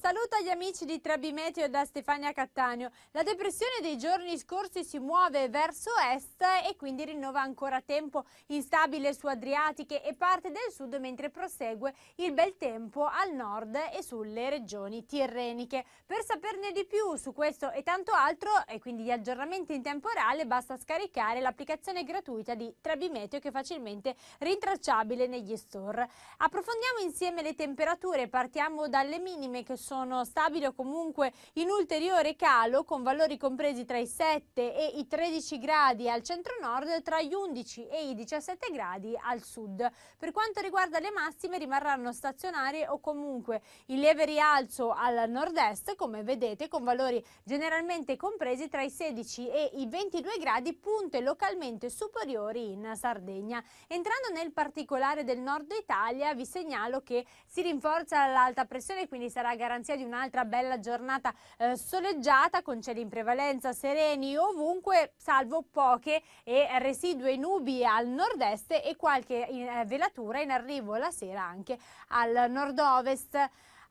Un saluto agli amici di Trebimeteo da Stefania Cattaneo. La depressione dei giorni scorsi si muove verso est e quindi rinnova ancora tempo instabile su Adriatiche e parte del sud mentre prosegue il bel tempo al nord e sulle regioni tirreniche. Per saperne di più su questo e tanto altro e quindi gli aggiornamenti in tempo reale basta scaricare l'applicazione gratuita di Trebimeteo che è facilmente rintracciabile negli store. Approfondiamo insieme le temperature, partiamo dalle minime che sono sono stabili o comunque in ulteriore calo con valori compresi tra i 7 e i 13 gradi al centro nord e tra gli 11 e i 17 gradi al sud. Per quanto riguarda le massime rimarranno stazionarie o comunque in lieve rialzo al nord-est come vedete con valori generalmente compresi tra i 16 e i 22 gradi punte localmente superiori in Sardegna. Entrando nel particolare del nord Italia vi segnalo che si rinforza l'alta pressione quindi sarà garantita garanzia di un'altra bella giornata eh, soleggiata con cieli in prevalenza sereni ovunque, salvo poche e residue nubi al nord-est e qualche in, eh, velatura in arrivo la sera anche al nord-ovest.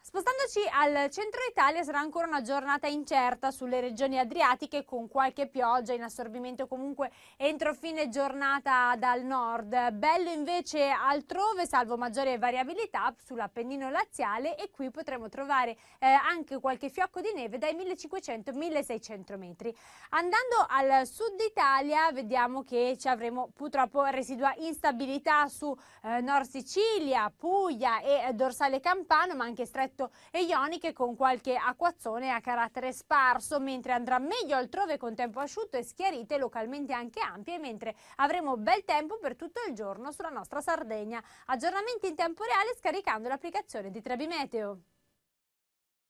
Spostandoci al centro Italia sarà ancora una giornata incerta sulle regioni adriatiche con qualche pioggia in assorbimento comunque entro fine giornata dal nord. Bello invece altrove salvo maggiore variabilità sull'Appennino laziale e qui potremo trovare eh, anche qualche fiocco di neve dai 1500-1600 metri. Andando al sud Italia vediamo che ci avremo purtroppo residua instabilità su eh, Nord Sicilia, Puglia e eh, dorsale campano ma anche stretto Grosseto e ioniche con qualche acquazzone a carattere sparso, mentre andrà meglio altrove con tempo asciutto e schiarite localmente anche ampie, mentre avremo bel tempo per tutto il giorno sulla nostra Sardegna. Aggiornamenti in tempo reale scaricando l'applicazione di Trebimeteo.